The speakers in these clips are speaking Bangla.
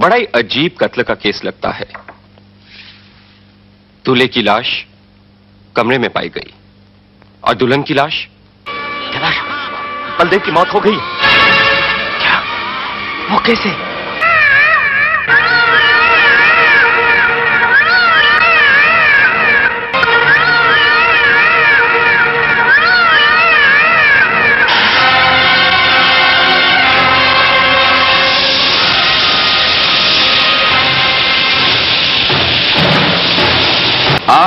बड़ा ही अजीब कत्ल का केस लगता है दूल्हे की लाश कमरे में पाई गई और दुल्हन की लाश बलदेव की मौत हो गई क्या वो कैसे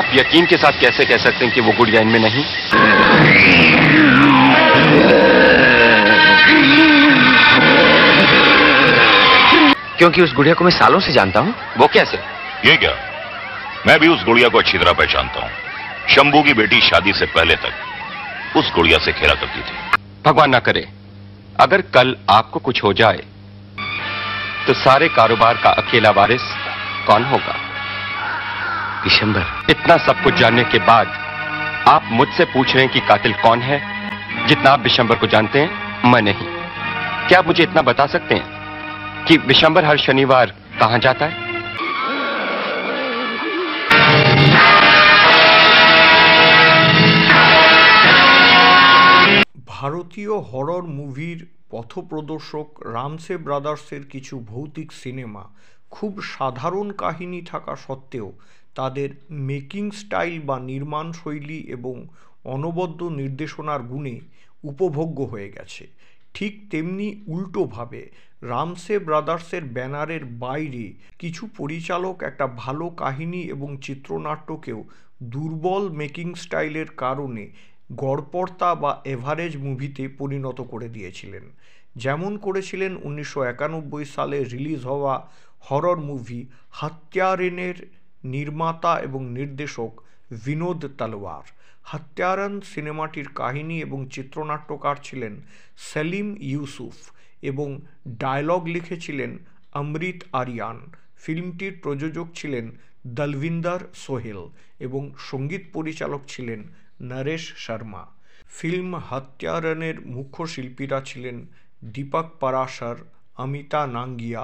आप यकीन के साथ कैसे कह सकते हैं कि वो गुड़िया इनमें नहीं क्योंकि उस गुड़िया को मैं सालों से जानता हूं वो कैसे ये क्या मैं भी उस गुड़िया को अच्छी तरह पहचानता हूं शंभू की बेटी शादी से पहले तक उस गुड़िया से खेला करती थी भगवान ना करे अगर कल आपको कुछ हो जाए तो सारे कारोबार का अकेला वारिस कौन होगा विशंबर इतना सब कुछ जानने के बाद आप मुझसे पूछ रहे हैं कि कातिल कौन है जितना आप विशंबर को जानते हैं मैं नहीं क्या आप मुझे इतना बता सकते हैं कि विशंबर हर शनिवार कहां जाता है ভারতীয় হরর মুভির পথপ্রদর্শক রামসে ব্রাদার্সের কিছু भौतिक सिनेमा खूब साधारण কাহিনী थका सत्वे তাদের মেকিং স্টাইল বা নির্মাণ শৈলী এবং অনবদ্য নির্দেশনার গুণে উপভোগ্য হয়ে গেছে ঠিক তেমনি উল্টোভাবে রামসে ব্রাদার্সের ব্যানারের বাইরে কিছু পরিচালক একটা ভালো কাহিনী এবং চিত্রনাট্যকেও দুর্বল মেকিং স্টাইলের কারণে গড়পর্তা বা এভারেজ মুভিতে পরিণত করে দিয়েছিলেন যেমন করেছিলেন উনিশশো একানব্বই সালে রিলিজ হওয়া হরর মুভি হাত্যারেনের নির্মাতা এবং নির্দেশক বিনোদ তলোয়ার হত্যারন সিনেমাটির কাহিনী এবং চিত্রনাট্যকার ছিলেন সেলিম ইউসুফ এবং ডায়লগ লিখেছিলেন অমৃত আরিয়ান ফিল্মটির প্রযোজক ছিলেন দলভিন্দার সোহেল এবং সঙ্গীত পরিচালক ছিলেন নরেশ শর্মা ফিল্ম হত্যারনের মুখ্য শিল্পীরা ছিলেন দীপক পারাশর অমিতা নাঙ্গিয়া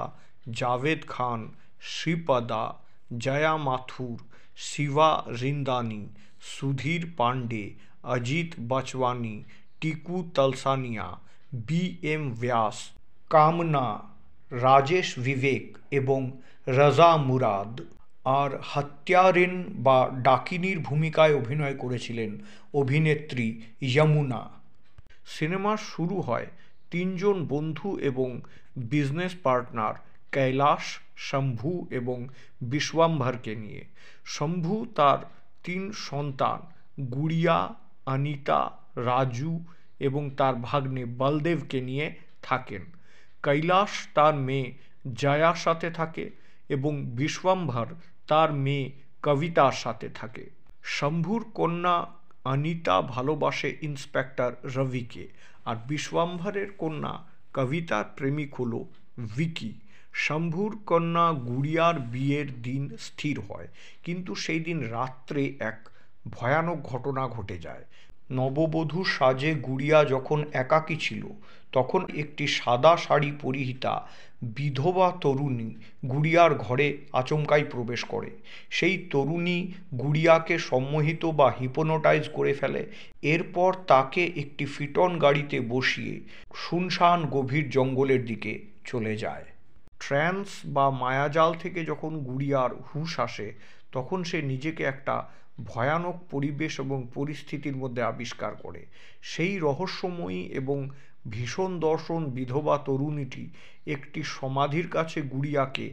জাভেদ খান শ্রীপদা জয়া মাথুর শিবা রিন্দানি সুধীর পাণ্ডে অজিত বাচওয়ানি টিকু তলসানিয়া বি এম ব্যাস কামনা রাজেশ বিবেক এবং রাজা মুরাদ আর হত্যারিন বা ডাকিনীর ভূমিকায় অভিনয় করেছিলেন অভিনেত্রী যমুনা সিনেমা শুরু হয় তিনজন বন্ধু এবং বিজনেস পার্টনার কৈলাশ শম্ভু এবং বিশ্বাম্ভারকে নিয়ে শম্ভু তার তিন সন্তান গুড়িয়া অনিতা রাজু এবং তার ভাগ্নে বলদেবকে নিয়ে থাকেন কৈলাস তার মেয়ে জয়ার সাথে থাকে এবং বিশ্বাম্ভার তার মেয়ে কবিতার সাথে থাকে শম্ভুর কন্যা অনিতা ভালোবাসে ইন্সপেক্টর রবিকে আর বিশ্বাম্ভারের কন্যা কবিতার প্রেমিক হল ভিকি শম্ভুর কন্যা গুড়িয়ার বিয়ের দিন স্থির হয় কিন্তু সেই দিন রাত্রে এক ভয়ানক ঘটনা ঘটে যায় নববধূ সাজে গুড়িয়া যখন একাকী ছিল তখন একটি সাদা শাড়ি পরিহিতা বিধবা তরুণী গুড়িয়ার ঘরে আচমকাই প্রবেশ করে সেই তরুণী গুড়িয়াকে সম্মোহিত বা হিপোনোটাইজ করে ফেলে এরপর তাকে একটি ফিটন গাড়িতে বসিয়ে শুনশান গভীর জঙ্গলের দিকে চলে যায় ট্র্যান্স বা মায়াজাল থেকে যখন গুড়িয়ার হুশ আসে তখন সে নিজেকে একটা ভয়ানক পরিবেশ এবং পরিস্থিতির মধ্যে আবিষ্কার করে সেই রহস্যময়ী এবং ভীষণ দর্শন বিধবা তরুণীটি একটি সমাধির কাছে গুড়িয়াকে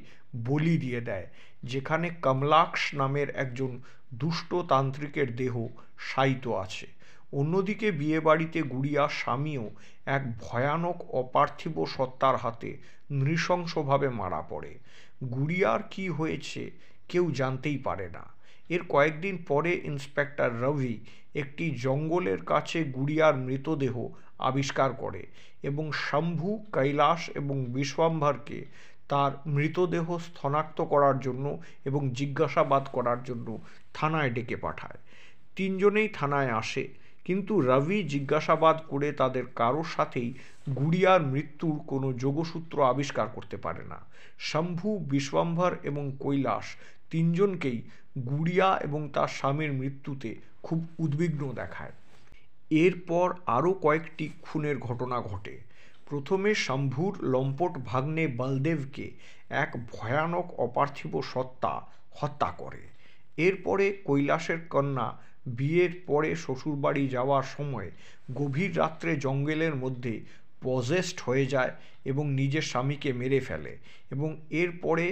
বলি দিয়ে দেয় যেখানে কমলাক্ষ নামের একজন দুষ্ট তান্ত্রিকের দেহ শায়িত আছে অন্যদিকে বিয়েবাড়িতে গুড়িয়া স্বামীও এক ভয়ানক অপার্থিব সত্তার হাতে নৃশংসভাবে মারা পড়ে গুড়িয়ার কি হয়েছে কেউ জানতেই পারে না এর কয়েকদিন পরে ইন্সপেক্টর রভি একটি জঙ্গলের কাছে গুড়িয়ার মৃতদেহ আবিষ্কার করে এবং শম্ভু কৈলাস এবং বিশ্বম্ভরকে তার মৃতদেহ শনাক্ত করার জন্য এবং জিজ্ঞাসাবাদ করার জন্য থানায় ডেকে পাঠায় তিনজনেই থানায় আসে কিন্তু রবি জিজ্ঞাসাবাদ করে তাদের কারোর সাথেই গুড়িয়ার মৃত্যুর কোনো যোগসূত্র আবিষ্কার করতে পারে না শম্ভু বিশ্বম্ভর এবং কৈলাস তিনজনকেই গুড়িয়া এবং তার স্বামীর মৃত্যুতে খুব উদ্বিগ্ন দেখায় এরপর আরও কয়েকটি খুনের ঘটনা ঘটে প্রথমে শম্ভুর লম্পট ভাগ্নে বলদেবকে এক ভয়ানক অপার্থিব সত্তা হত্যা করে এরপরে কৈলাসের কন্যা বিয়ের পরে শ্বশুরবাড়ি যাওয়ার সময় গভীর রাত্রে জঙ্গলের মধ্যে পজেসড হয়ে যায় এবং নিজের স্বামীকে মেরে ফেলে এবং এরপরে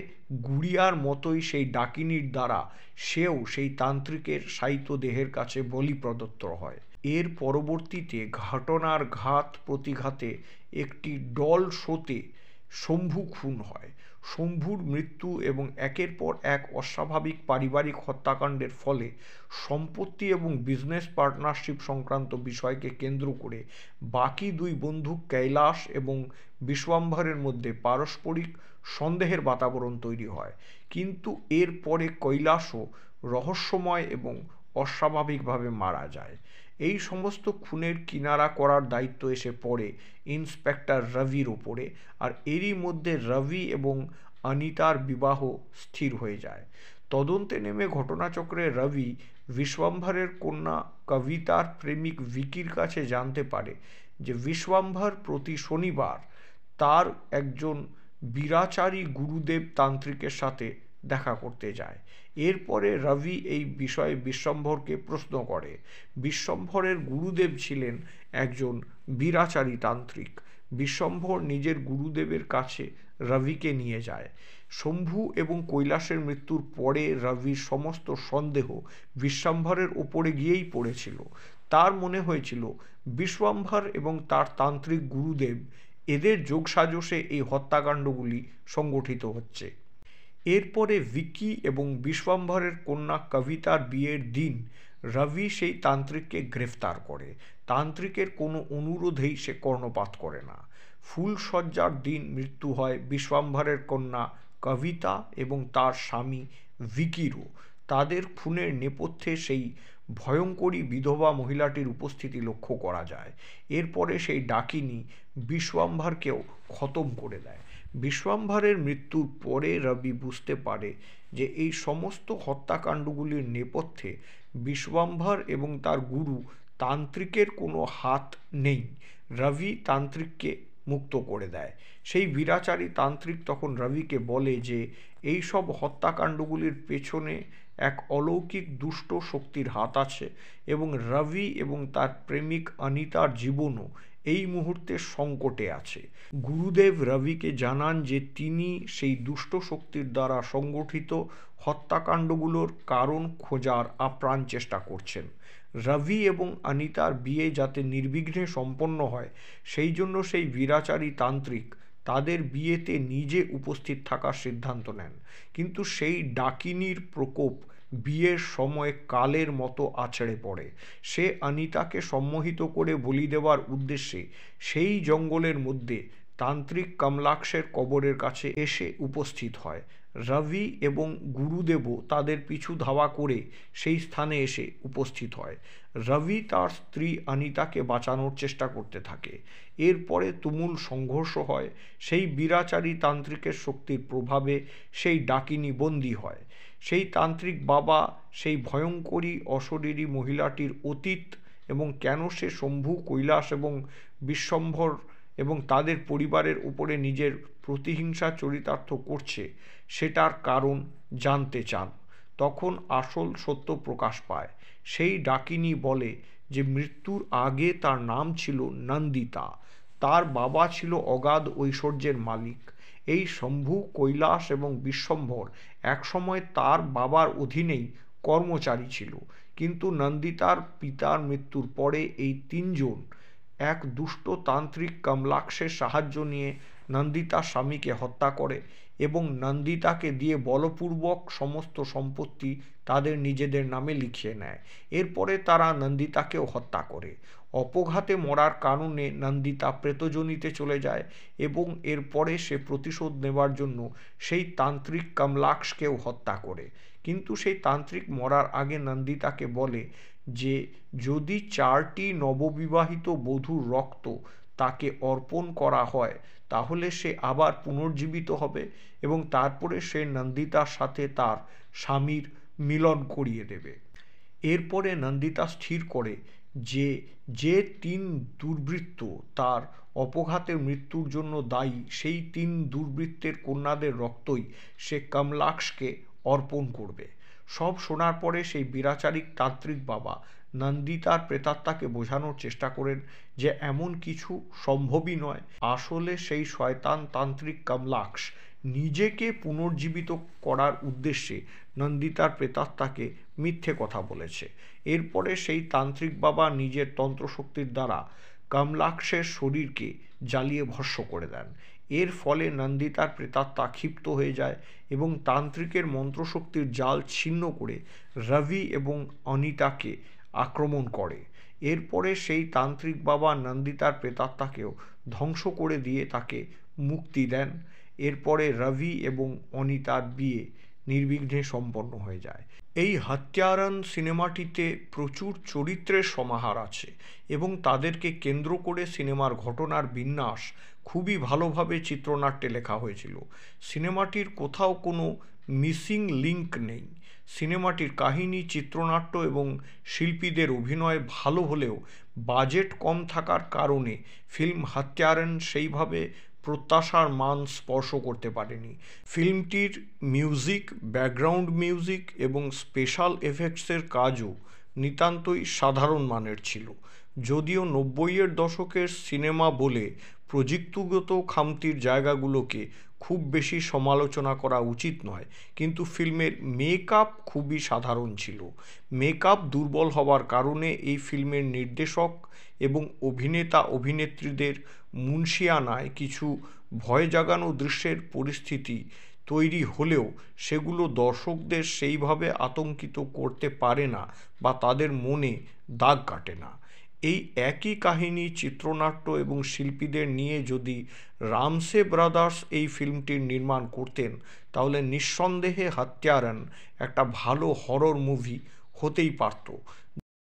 গুড়িয়ার মতোই সেই ডাকিনীর দ্বারা সেও সেই তান্ত্রিকের সাহিত্য দেহের কাছে বলি প্রদত্ত হয় এর পরবর্তীতে ঘটনার ঘাত প্রতিঘাতে একটি ডল শোতে শম্ভু খুন হয় শম্ভুর মৃত্যু এবং একের পর এক অস্বাভাবিক পারিবারিক হত্যাকাণ্ডের ফলে সম্পত্তি এবং বিজনেস পার্টনারশিপ সংক্রান্ত বিষয়কে কেন্দ্র করে বাকি দুই বন্ধু কৈলাস এবং বিশ্বম্ভরের মধ্যে পারস্পরিক সন্দেহের বাতাবরণ তৈরি হয় কিন্তু এর পরে কৈলাসও রহস্যময় এবং অস্বাভাবিকভাবে মারা যায় এই সমস্ত খুনের কিনারা করার দায়িত্ব এসে পড়ে ইন্সপেক্টর রবির ওপরে আর এরই মধ্যে রবি এবং অনিতার বিবাহ স্থির হয়ে যায় তদন্তে নেমে ঘটনাচক্রে রবি বিশ্বম্ভরের কন্যা কবিতার প্রেমিক ভিকির কাছে জানতে পারে যে বিশ্বম্ভর প্রতি শনিবার তার একজন বিরাচারী গুরুদেব তান্ত্রিকের সাথে দেখা করতে যায় এরপরে রবি এই বিষয়ে বিশ্বম্ভরকে প্রশ্ন করে বিশ্বম্ভরের গুরুদেব ছিলেন একজন বীরাচারী তান্ত্রিক বিশ্বম্ভর নিজের গুরুদেবের কাছে রবিকে নিয়ে যায় শম্ভু এবং কৈলাসের মৃত্যুর পরে রবির সমস্ত সন্দেহ বিশ্বম্ভরের ওপরে গিয়েই পড়েছিল তার মনে হয়েছিল বিশ্বম্ভর এবং তার তান্ত্রিক গুরুদেব এদের যোগসাজশে এই হত্যাকাণ্ডগুলি সংগঠিত হচ্ছে এরপরে ভিকি এবং বিশ্বম্ভরের কন্যা কবিতার বিয়ের দিন রবি সেই তান্ত্রিককে গ্রেফতার করে তান্ত্রিকের কোনো অনুরোধেই সে কর্ণপাত করে না ফুলসজ্জার দিন মৃত্যু হয় বিশ্বম্ভরের কন্যা কবিতা এবং তার স্বামী ভিকিরও তাদের খুনের নেপথ্যে সেই ভয়ঙ্করী বিধবা মহিলাটির উপস্থিতি লক্ষ্য করা যায় এরপরে সেই ডাকিনি বিশ্বম্ভারকেও খতম করে দেয় বিশ্বম্ভরের মৃত্যুর পরে রবি বুঝতে পারে যে এই সমস্ত হত্যাকাণ্ডগুলির নেপথ্যে বিশ্বম্ভর এবং তার গুরু তান্ত্রিকের কোনো হাত নেই রবি তান্ত্রিককে মুক্ত করে দেয় সেই বিরাচারী তান্ত্রিক তখন রবিকে বলে যে এই সব হত্যাকাণ্ডগুলির পেছনে এক অলৌকিক দুষ্ট শক্তির হাত আছে এবং রবি এবং তার প্রেমিক অনিতার জীবনও এই মুহূর্তে সংকটে আছে গুরুদেব রবিকে জানান যে তিনি সেই দুষ্ট শক্তির দ্বারা সংগঠিত হত্যাকাণ্ডগুলোর কারণ খোঁজার আপ্রাণ চেষ্টা করছেন রবি এবং অনিতার বিয়ে যাতে নির্বিঘ্নে সম্পন্ন হয় সেই জন্য সেই বিরাচারী তান্ত্রিক তাদের বিয়েতে নিজে উপস্থিত থাকার সিদ্ধান্ত নেন কিন্তু সেই ডাকিনীর প্রকোপ বিয়ের সময় কালের মতো আছড়ে পড়ে সে আনিতাকে সম্মোহিত করে বলি দেওয়ার উদ্দেশ্যে সেই জঙ্গলের মধ্যে তান্ত্রিক কামলাক্ষের কবরের কাছে এসে উপস্থিত হয় রবি এবং গুরুদেবও তাদের পিছু ধাওয়া করে সেই স্থানে এসে উপস্থিত হয় রবি তার স্ত্রী আনিতাকে বাঁচানোর চেষ্টা করতে থাকে এরপরে তুমুল সংঘর্ষ হয় সেই বিরাচারী তান্ত্রিকের শক্তির প্রভাবে সেই ডাকিনী বন্দী হয় সেই তান্ত্রিক বাবা সেই ভয়ঙ্করী অশরীরী মহিলাটির অতীত এবং কেন সে শম্ভু কৈলাস এবং বিশ্বম্ভর এবং তাদের পরিবারের উপরে নিজের প্রতিহিংসা চরিতার্থ করছে সেটার কারণ জানতে চান তখন আসল সত্য প্রকাশ পায় সেই ডাকিনী বলে যে মৃত্যুর আগে তার নাম ছিল নন্দিতা তার বাবা ছিল অগাধ ঐশ্বর্যের মালিক এই শম্ভু কৈলাস এবং বিশ্বম্ভর একসময় তার বাবার অধীনেই কর্মচারী ছিল কিন্তু নন্দিতার পিতার মৃত্যুর পরে এই তিনজন এক দুষ্ট তান্ত্রিক কমলাক্ষের সাহায্য নিয়ে নন্দিতা স্বামীকে হত্যা করে এবং নন্দিতাকে দিয়ে বলপূর্বক সমস্ত সম্পত্তি তাদের নিজেদের নামে লিখিয়ে নেয় এরপরে তারা নন্দিতাকেও হত্যা করে অপঘাতে মরার কারণে নন্দিতা প্রেতজনিতে চলে যায় এবং এরপরে সে প্রতিশোধ নেবার জন্য সেই তান্ত্রিক কমলাক্সকেও হত্যা করে কিন্তু সেই তান্ত্রিক মরার আগে নন্দিতাকে বলে যে যদি চারটি নববিবাহিত বধূর রক্ত তাকে অর্পণ করা হয় তাহলে সে আবার পুনর্জীবিত হবে এবং তারপরে সে নন্দিতার সাথে তার স্বামীর মিলন করিয়ে দেবে এরপরে নন্দিতা স্থির করে যে যে তিন দুর্বৃত্ত তার অপঘাতে মৃত্যুর জন্য দায়ী সেই তিন দুর্বৃত্তের কন্যাদের রক্তই সে কমলাক্সকে অর্পণ করবে সব শোনার পরে সেই বিরাচারিক তান্ত্রিক বাবা নন্দিতার প্রেতাত্মাকে বোঝানোর চেষ্টা করেন যে এমন কিছু সম্ভবই নয় আসলে সেই শয়তান তান্ত্রিক কমলাক্স নিজেকে পুনর্জীবিত করার উদ্দেশ্যে নন্দিতার প্রেতাত্মাকে মিথ্যে কথা বলেছে এরপরে সেই তান্ত্রিক বাবা নিজের তন্ত্রশক্তির দ্বারা কমলাক্ষের শরীরকে জ্বালিয়ে ভস্য করে দেন এর ফলে নন্দিতার প্রেতাত্মা ক্ষিপ্ত হয়ে যায় এবং তান্ত্রিকের মন্ত্রশক্তির জাল ছিন্ন করে রবি এবং অনিতাকে আক্রমণ করে এরপরে সেই তান্ত্রিক বাবা নন্দিতার প্রেতাত্মাকেও ধ্বংস করে দিয়ে তাকে মুক্তি দেন এরপরে রবি এবং অনিতার বিয়ে নির্বিঘ্নে সম্পন্ন হয়ে যায় এই হাত্যারান সিনেমাটিতে প্রচুর চরিত্রের সমাহার আছে এবং তাদেরকে কেন্দ্র করে সিনেমার ঘটনার বিন্যাস খুবই ভালোভাবে চিত্রনাট্যে লেখা হয়েছিল সিনেমাটির কোথাও কোনো মিসিং লিঙ্ক নেই সিনেমাটির কাহিনী চিত্রনাট্য এবং শিল্পীদের অভিনয় ভালো হলেও বাজেট কম থাকার কারণে ফিল্ম হাত্যারেন সেইভাবে প্রত্যাশার মান স্পর্শ করতে পারেনি ফিল্মটির মিউজিক ব্যাকগ্রাউন্ড মিউজিক এবং স্পেশাল এফেক্টসের কাজও নিতান্তই সাধারণ মানের ছিল যদিও নব্বইয়ের দশকের সিনেমা বলে প্রযুক্তিগত খামতির জায়গাগুলোকে খুব বেশি সমালোচনা করা উচিত নয় কিন্তু ফিল্মের মেকআপ খুবই সাধারণ ছিল মেকআপ দুর্বল হওয়ার কারণে এই ফিল্মের নির্দেশক এবং অভিনেতা অভিনেত্রীদের মুন্সিয়ানায় কিছু ভয় জাগানো দৃশ্যের পরিস্থিতি তৈরি হলেও সেগুলো দর্শকদের সেইভাবে আতঙ্কিত করতে পারে না বা তাদের মনে দাগ কাটে না এই একই কাহিনী চিত্রনাট্য এবং শিল্পীদের নিয়ে যদি রামসে ব্রাদার্স এই ফিল্মটির নির্মাণ করতেন তাহলে নিঃসন্দেহে হাত্যারান একটা ভালো হরর মুভি হতেই পারত